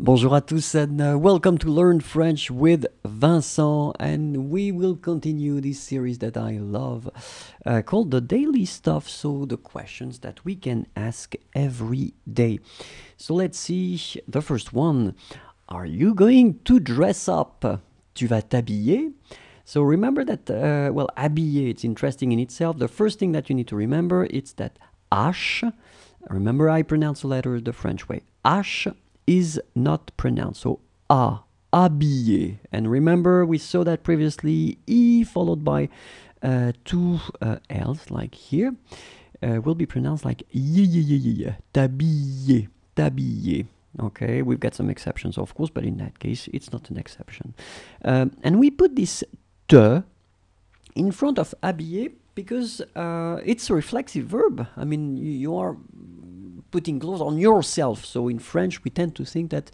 Bonjour à tous and uh, welcome to Learn French with Vincent. And we will continue this series that I love uh, called The Daily Stuff. So, the questions that we can ask every day. So, let's see the first one Are you going to dress up? Tu vas t'habiller? So remember that, uh, well, habiller, it's interesting in itself. The first thing that you need to remember is that H, remember I pronounce the letter the French way, H is not pronounced. So a, habillé. And remember, we saw that previously, e followed by uh, two uh, l's, like here, uh, will be pronounced like ye ye ye ye ye, t'habillé, t'habillé. Okay, we've got some exceptions, of course, but in that case, it's not an exception. Um, and we put this te in front of habillé because uh, it's a reflexive verb. I mean, you, you are putting clothes on yourself. So in French, we tend to think that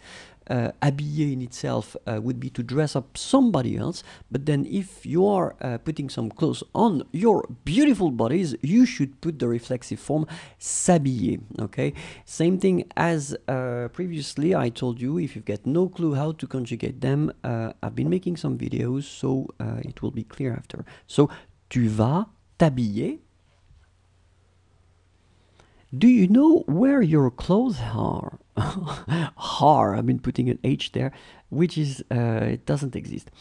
uh, habiller in itself uh, would be to dress up somebody else. But then, if you are uh, putting some clothes on your beautiful bodies, you should put the reflexive form s'habiller. Okay, same thing as uh, previously. I told you if you've got no clue how to conjugate them, uh, I've been making some videos, so uh, it will be clear after. So, tu vas t'habiller do you know where your clothes are? har, I've been putting an H there, which is, uh, it doesn't exist.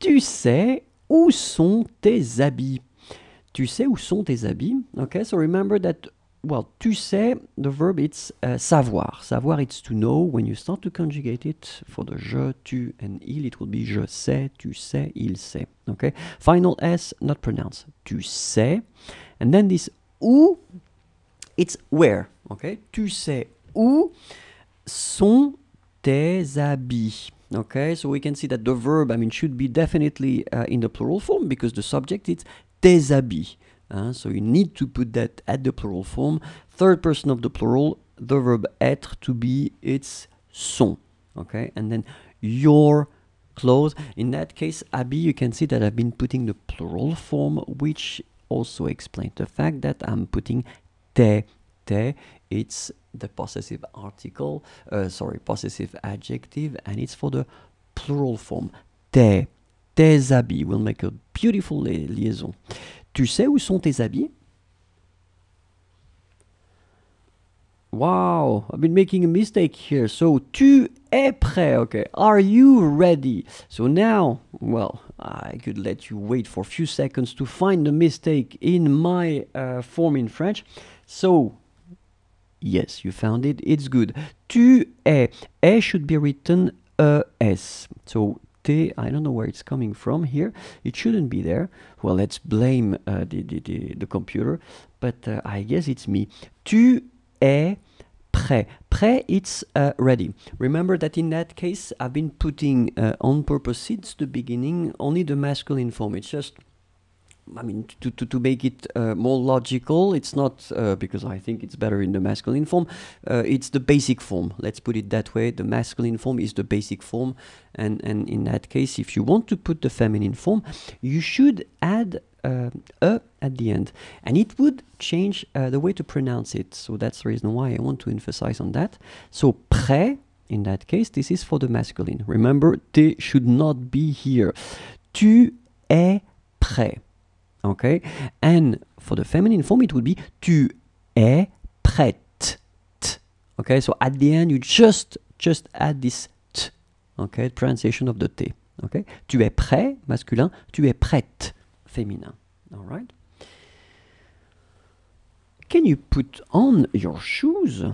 Tu sais où sont tes habits? Tu sais où sont tes habits? Okay, so remember that, well, tu sais, the verb, it's uh, savoir. Savoir, it's to know. When you start to conjugate it for the je, tu, and il, it will be je sais, tu sais, il sait. Okay, final S, not pronounced. Tu sais. And then this ou it's where. Okay? Tu sais où sont tes habits. Okay, so we can see that the verb, I mean, should be definitely uh, in the plural form because the subject is tes habits. Uh, so you need to put that at the plural form. Third person of the plural, the verb être, to be, it's son. Okay, and then your clothes. In that case, habits. you can see that I've been putting the plural form, which also explains the fact that I'm putting the te, it's the possessive article, uh, sorry, possessive adjective, and it's for the plural form. Te, tes habits. We'll make a beautiful li liaison. Tu sais où sont tes habits? Wow, I've been making a mistake here. So, tu es prêt? Okay, are you ready? So now, well, I could let you wait for a few seconds to find the mistake in my uh, form in French. So, Yes, you found it. It's good. Tu es. E should be written e s. So te, I don't know where it's coming from here. It shouldn't be there. Well, let's blame uh, the, the, the, the, computer. But uh, I guess it's me. Tu es prêt. Prêt, it's uh, ready. Remember that in that case, I've been putting uh, on purpose since the beginning only the masculine form. It's just I mean, to, to, to make it uh, more logical, it's not uh, because I think it's better in the masculine form. Uh, it's the basic form. Let's put it that way. The masculine form is the basic form, and and in that case, if you want to put the feminine form, you should add uh, a at the end, and it would change uh, the way to pronounce it. So that's the reason why I want to emphasize on that. So prêt. In that case, this is for the masculine. Remember, T should not be here. Tu es prêt. Okay? And for the feminine form, it would be tu es prête. Okay? So at the end, you just just add this t. Okay? Pronunciation of the t. Okay? Tu es prêt, masculin. Tu es prête, féminin. All right? Can you put on your shoes?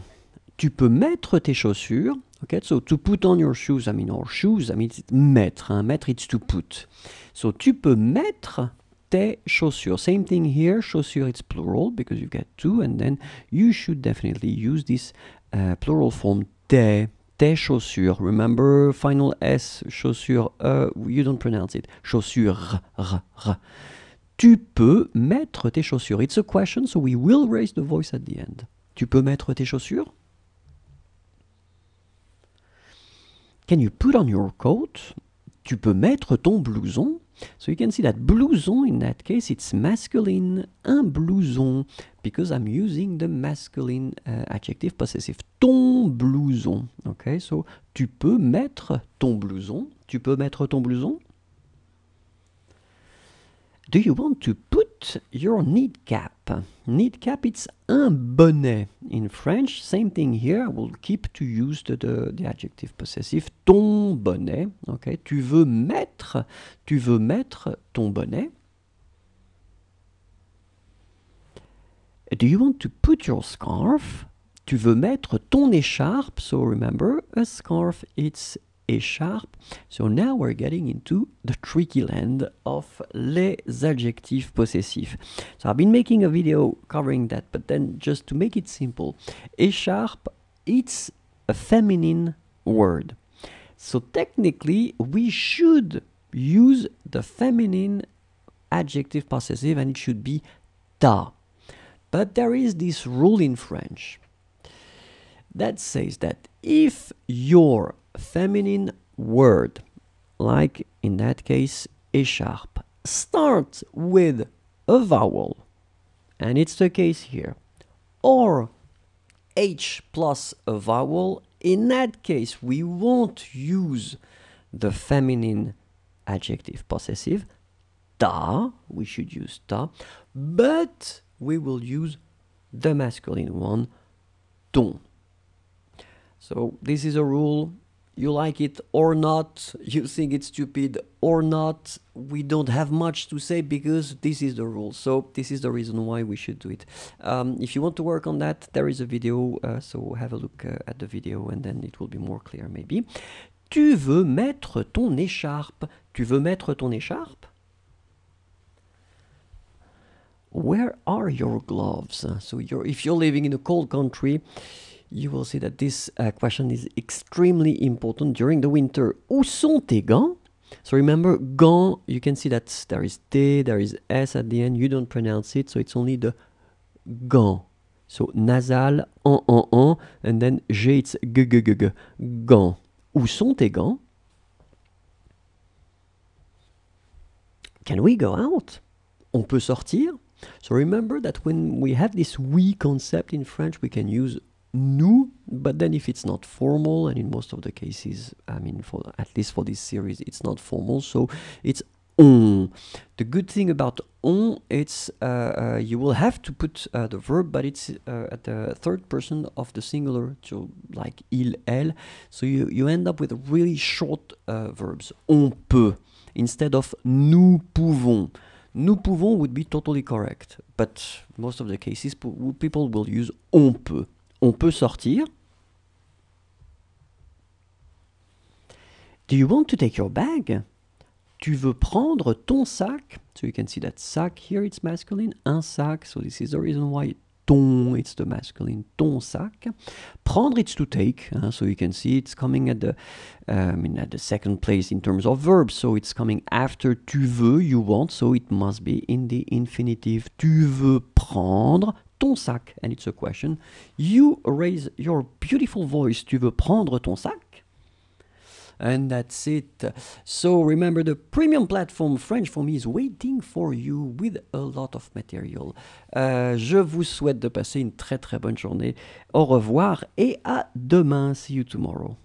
Tu peux mettre tes chaussures. Okay, so to put on your shoes, I mean, or shoes, I mean, mettre. Hein. mettre, it's to put. So tu peux mettre tes chaussures. Same thing here, chaussures it's plural because you've got two and then you should definitely use this uh, plural form tes, tes chaussures. Remember final S, chaussures, uh, you don't pronounce it, Chaussures. Tu peux mettre tes chaussures. It's a question, so we will raise the voice at the end. Tu peux mettre tes chaussures? Can you put on your coat? Tu peux mettre ton blouson? So you can see that blouson in that case, it's masculine, un blouson, because I'm using the masculine uh, adjective possessive. Ton blouson. Okay, so tu peux mettre ton blouson. Tu peux mettre ton blouson. Do you want to put your need cap. cap, it's un bonnet. In French, same thing here. we'll keep to use the, the, adjective possessive. Ton bonnet. Okay. Tu veux mettre, tu veux mettre ton bonnet. Do you want to put your scarf? Tu veux mettre ton écharpe. So remember, a scarf, it's A sharp. So now we're getting into the tricky land of les adjectifs possessifs. So I've been making a video covering that, but then just to make it simple, A sharp, it's a feminine word. So technically, we should use the feminine adjective possessive and it should be ta. But there is this rule in French that says that if your feminine word, like in that case A sharp, starts with a vowel, and it's the case here, or H plus a vowel, in that case we won't use the feminine adjective possessive, ta, we should use ta, but we will use the masculine one, ton. So this is a rule you like it or not, you think it's stupid or not, we don't have much to say because this is the rule. So this is the reason why we should do it. Um, if you want to work on that, there is a video, uh, so have a look uh, at the video and then it will be more clear maybe. Tu veux mettre ton écharpe. Tu veux mettre ton écharpe? Where are your gloves? So you're, if you're living in a cold country, you will see that this uh, question is extremely important during the winter. Où sont tes gants? So remember, gants, you can see that there is T, there is S at the end, you don't pronounce it, so it's only the gants. So nasal, en, en, en, and then G, it's g, g, g, g, gants. Où sont tes gants? Can we go out? On peut sortir? So remember that when we have this we concept in French, we can use new but then if it's not formal and in most of the cases i mean for at least for this series it's not formal so it's on the good thing about on it's uh, uh, you will have to put uh, the verb but it's uh, at the third person of the singular so like il elle so you you end up with really short uh, verbs on peut instead of nous pouvons nous pouvons would be totally correct but most of the cases people will use on peut on peut sortir. Do you want to take your bag? Tu veux prendre ton sac? So you can see that sac here, it's masculine. Un sac, so this is the reason why ton, it's the masculine, ton sac. Prendre, it's to take. Hein, so you can see it's coming at the, uh, at the second place in terms of verbs. So it's coming after tu veux, you want. So it must be in the infinitive. Tu veux prendre ton sac, and it's a question. You raise your beautiful voice. Tu veux prendre ton sac? And that's it. So remember, the premium platform French for me is waiting for you with a lot of material. Euh, je vous souhaite de passer une très très bonne journée. Au revoir et à demain. See you tomorrow.